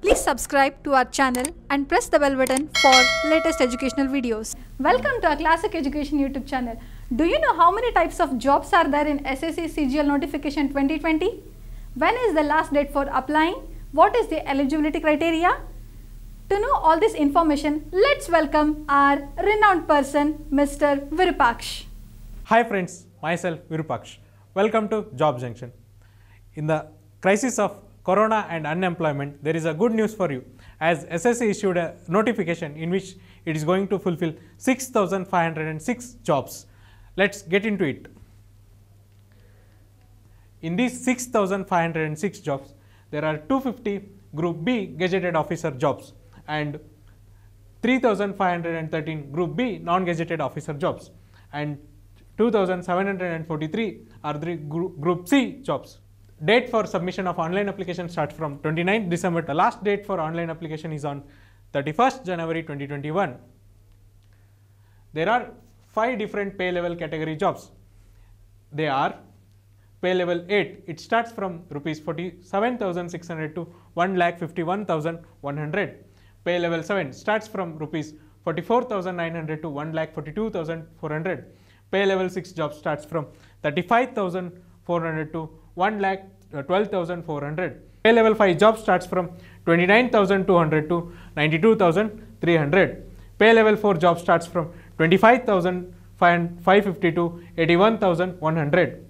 Please subscribe to our channel and press the bell button for latest educational videos. Welcome to our Classic Education YouTube channel. Do you know how many types of jobs are there in SSC CGL notification 2020? When is the last date for applying? What is the eligibility criteria? To know all this information, let's welcome our renowned person, Mr. Virupaksh. Hi friends, myself Virupaksh. Welcome to Job Junction. In the crisis of corona and unemployment, there is a good news for you as SSE issued a notification in which it is going to fulfill 6506 jobs. Let's get into it. In these 6506 jobs, there are 250 Group B gazetted officer jobs and 3513 Group B non-gazetted officer jobs and 2743 are the Group C jobs date for submission of online application starts from 29th December. The last date for online application is on 31st January 2021. There are five different pay level category jobs. They are pay level 8. It starts from rupees 47,600 to 1,51,100. Pay level 7 starts from rupees 44,900 to 1,42,400. Pay level 6 job starts from 35,400 to 1 lakh uh, 12,400. Pay level 5 job starts from 29,200 to 92,300. Pay level 4 job starts from 25,550 to 81,100.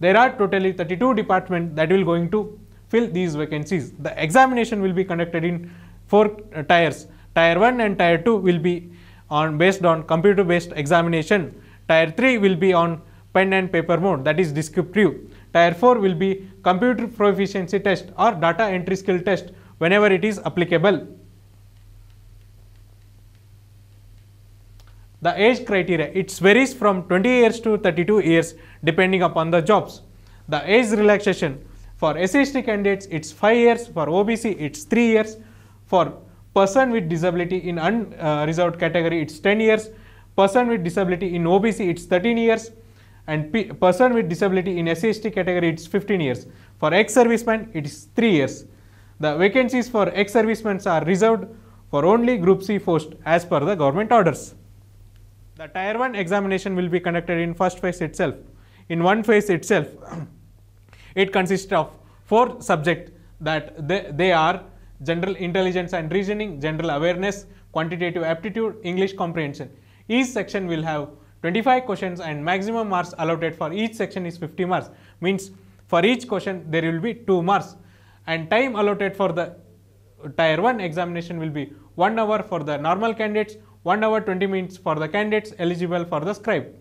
There are totally 32 departments that will going to fill these vacancies. The examination will be conducted in four uh, tiers. Tier 1 and tier 2 will be on based on computer based examination. Tier 3 will be on pen and paper mode that is descriptive. Tier 4 will be computer proficiency test or data entry skill test whenever it is applicable. The age criteria, it varies from 20 years to 32 years depending upon the jobs. The age relaxation, for SST candidates it's 5 years, for OBC it's 3 years, for person with disability in unreserved category it's 10 years, person with disability in OBC it's 13 years, and P person with disability in SCST category it's 15 years. For ex-servicemen it is 3 years. The vacancies for ex-servicemen are reserved for only group C post as per the government orders. The tier 1 examination will be conducted in first phase itself. In one phase itself, it consists of 4 subjects that they, they are general intelligence and reasoning, general awareness, quantitative aptitude, English comprehension. Each section will have 25 questions and maximum marks allotted for each section is 50 marks. Means for each question there will be 2 marks and time allotted for the tier 1 examination will be 1 hour for the normal candidates, 1 hour 20 minutes for the candidates eligible for the scribe.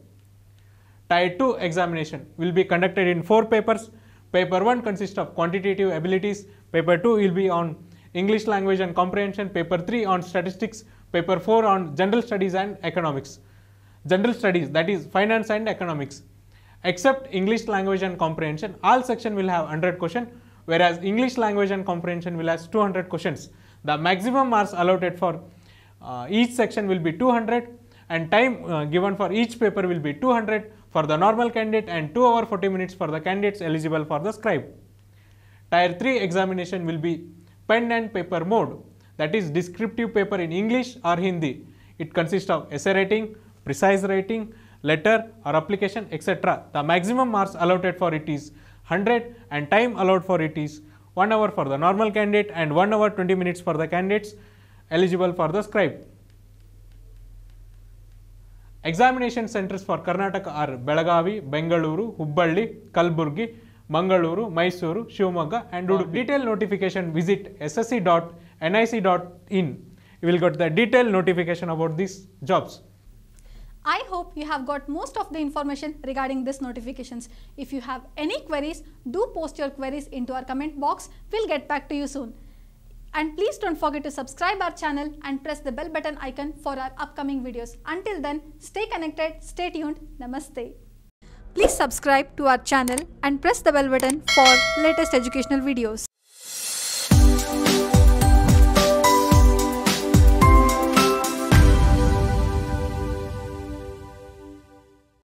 Tier 2 examination will be conducted in 4 papers. Paper 1 consists of quantitative abilities, paper 2 will be on English language and comprehension, paper 3 on statistics, paper 4 on general studies and economics general studies, that is finance and economics. Except English language and comprehension, all section will have 100 question, whereas English language and comprehension will have 200 questions. The maximum marks allotted for uh, each section will be 200 and time uh, given for each paper will be 200 for the normal candidate and 2 hour 40 minutes for the candidates eligible for the scribe. Tier 3 examination will be pen and paper mode that is descriptive paper in English or Hindi. It consists of essay writing, precise rating, letter or application etc. The maximum marks allotted for it is 100 and time allowed for it is 1 hour for the normal candidate and 1 hour 20 minutes for the candidates eligible for the scribe. Examination centers for Karnataka are Belagavi, Bengaluru, Hubballi, Kalburgi, Mangaluru, Mysuru, Shivamogga and Udupi. Detail notification visit ssc.nic.in. You will get the detailed notification about these jobs. I hope you have got most of the information regarding these notifications. If you have any queries, do post your queries into our comment box. We'll get back to you soon. And please don't forget to subscribe our channel and press the bell button icon for our upcoming videos. Until then, stay connected, stay tuned. Namaste. Please subscribe to our channel and press the bell button for latest educational videos.